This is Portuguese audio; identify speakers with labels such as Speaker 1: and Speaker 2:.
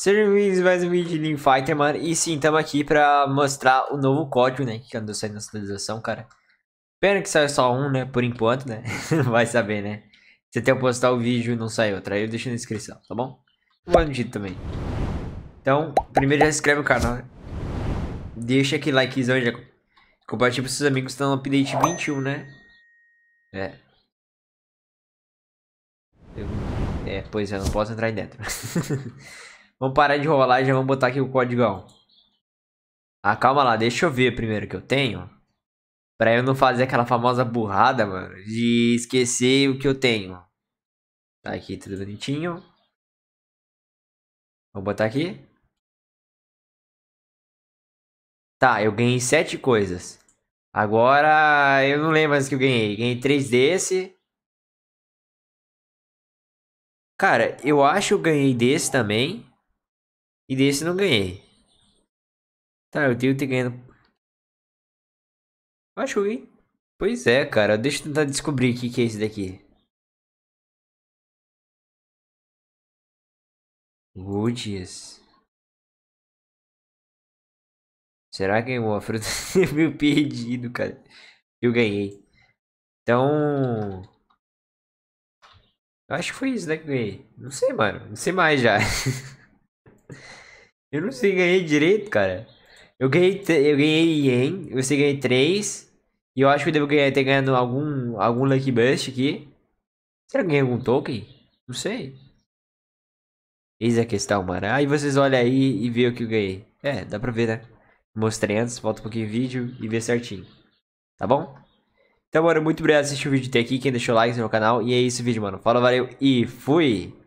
Speaker 1: Sejam bem-vindos mais um vídeo de Lean Fighter, mano. E sim, estamos aqui para mostrar o novo código, né? Que andou saindo na atualização, cara. Pena que saiu só um, né? Por enquanto, né? Vai saber, né? Se até eu postar o vídeo não sair outro, aí eu deixo na descrição, tá bom? Bandido também. Então, primeiro já se inscreve no canal. Né. Deixa aquele likezão e já compartilha pros seus amigos que estão no update 21, né? É. Eu... É, pois é, não posso entrar aí dentro. Vamos parar de rolar e já vamos botar aqui o código. Ah, calma lá, deixa eu ver primeiro que eu tenho. Pra eu não fazer aquela famosa burrada, mano, de
Speaker 2: esquecer o que eu tenho. Tá aqui tudo bonitinho. Vou botar aqui. Tá, eu
Speaker 1: ganhei sete coisas. Agora eu não lembro mais o que eu ganhei. Ganhei três desse.
Speaker 2: Cara, eu acho que eu ganhei desse também. E desse não ganhei. Tá, eu devo ter ganhado. Acho que. Pois é, cara. Deixa eu tentar descobrir o que, que é esse daqui. Goodies. Será que é eu
Speaker 1: fruta Meu perdido, cara? Eu ganhei. Então. acho que foi isso, né, que ganhei. Não sei, mano. Não sei mais já. Eu não sei, ganhei direito, cara. Eu ganhei, eu ganhei ien, você ganhei 3. E eu acho que eu devo ganhar, ter ganhado algum, algum Lucky Bust aqui. Será que ganhei algum token? Não sei. Eis a questão, mano. Aí vocês olham aí e vê o que eu ganhei. É, dá pra ver, né? Mostrei antes, volta um pouquinho o vídeo e vê certinho. Tá bom? Então, mano, muito obrigado por assistir o vídeo até aqui. Quem deixou like no meu canal. E é isso o vídeo, mano. fala valeu e fui!